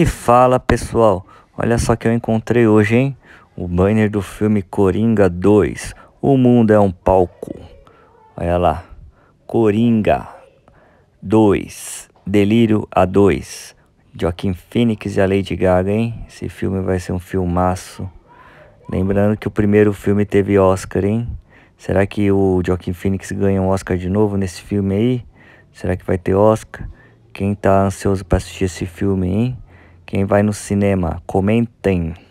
E fala pessoal, olha só que eu encontrei hoje, hein? O banner do filme Coringa 2. O mundo é um palco. Olha lá. Coringa 2. Delírio a 2. Joaquim Phoenix e a Lady Gaga, hein? Esse filme vai ser um filmaço. Lembrando que o primeiro filme teve Oscar, hein? Será que o Joaquim Phoenix ganha um Oscar de novo nesse filme aí? Será que vai ter Oscar? Quem tá ansioso para assistir esse filme, hein? Quem vai no cinema, comentem.